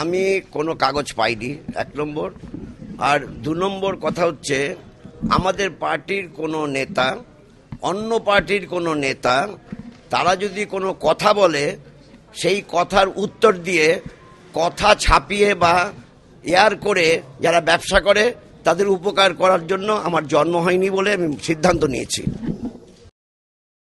আমি কোনো কাগজ পাইনি এক নম্বর আর দু নম্বর কথা হচ্ছে আমাদের পার্টির কোনো নেতা অন্য পার্টির কোনো নেতা তারা যদি কোনো কথা বলে সেই কথার উত্তর দিয়ে কথা ছাপিয়ে বা এয়ার করে যারা ব্যবসা করে তাদের উপকার করার জন্য আমার জন্ম হয়নি বলে আমি সিদ্ধান্ত নিয়েছি